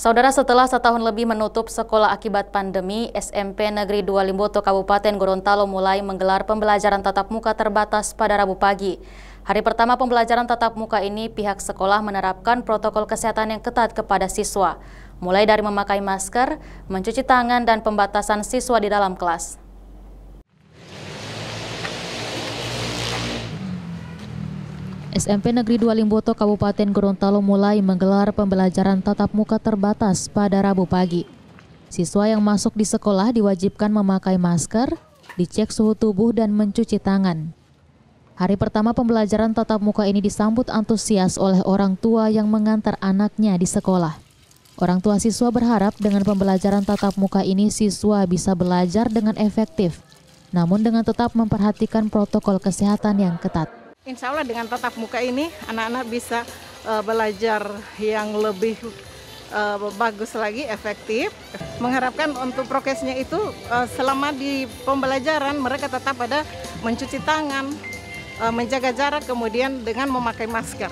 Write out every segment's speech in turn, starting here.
Saudara setelah setahun lebih menutup sekolah akibat pandemi, SMP Negeri 2 Limboto Kabupaten Gorontalo mulai menggelar pembelajaran tatap muka terbatas pada Rabu pagi. Hari pertama pembelajaran tatap muka ini, pihak sekolah menerapkan protokol kesehatan yang ketat kepada siswa, mulai dari memakai masker, mencuci tangan, dan pembatasan siswa di dalam kelas. SMP Negeri 2 Limboto Kabupaten Gorontalo mulai menggelar pembelajaran tatap muka terbatas pada Rabu pagi. Siswa yang masuk di sekolah diwajibkan memakai masker, dicek suhu tubuh dan mencuci tangan. Hari pertama pembelajaran tatap muka ini disambut antusias oleh orang tua yang mengantar anaknya di sekolah. Orang tua siswa berharap dengan pembelajaran tatap muka ini siswa bisa belajar dengan efektif, namun dengan tetap memperhatikan protokol kesehatan yang ketat. Insya Allah dengan tatap muka ini anak-anak bisa uh, belajar yang lebih uh, bagus lagi, efektif. Mengharapkan untuk prokesnya itu uh, selama di pembelajaran mereka tetap pada mencuci tangan, uh, menjaga jarak, kemudian dengan memakai masker.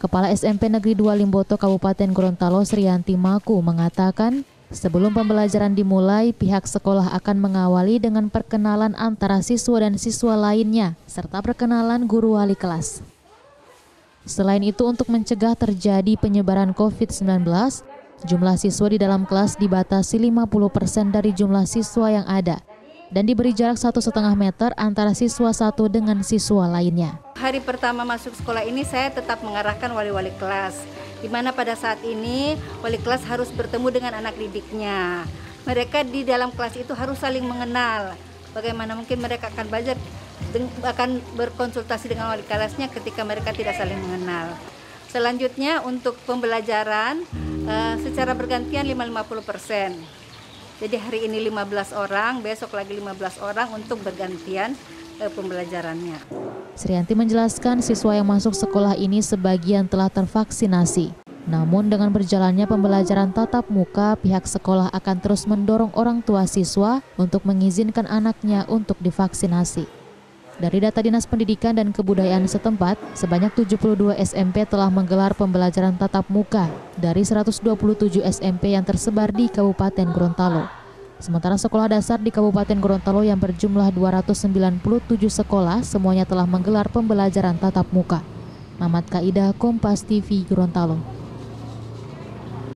Kepala SMP Negeri 2 Limboto Kabupaten Gorontalo Srianti Maku mengatakan Sebelum pembelajaran dimulai, pihak sekolah akan mengawali dengan perkenalan antara siswa dan siswa lainnya, serta perkenalan guru wali kelas. Selain itu, untuk mencegah terjadi penyebaran COVID-19, jumlah siswa di dalam kelas dibatasi 50% dari jumlah siswa yang ada, dan diberi jarak satu setengah meter antara siswa satu dengan siswa lainnya. Hari pertama masuk sekolah ini saya tetap mengarahkan wali-wali kelas di mana pada saat ini wali kelas harus bertemu dengan anak didiknya. Mereka di dalam kelas itu harus saling mengenal. Bagaimana mungkin mereka akan belajar akan berkonsultasi dengan wali kelasnya ketika mereka tidak saling mengenal. Selanjutnya untuk pembelajaran eh, secara bergantian persen Jadi hari ini 15 orang, besok lagi 15 orang untuk bergantian e, pembelajarannya. Srianti menjelaskan siswa yang masuk sekolah ini sebagian telah tervaksinasi. Namun dengan berjalannya pembelajaran tatap muka, pihak sekolah akan terus mendorong orang tua siswa untuk mengizinkan anaknya untuk divaksinasi. Dari data Dinas Pendidikan dan Kebudayaan setempat, sebanyak 72 SMP telah menggelar pembelajaran tatap muka dari 127 SMP yang tersebar di Kabupaten Gorontalo. Sementara sekolah dasar di Kabupaten Gorontalo yang berjumlah 297 sekolah semuanya telah menggelar pembelajaran tatap muka. Mamat Kaidah Kompas TV Gorontalo.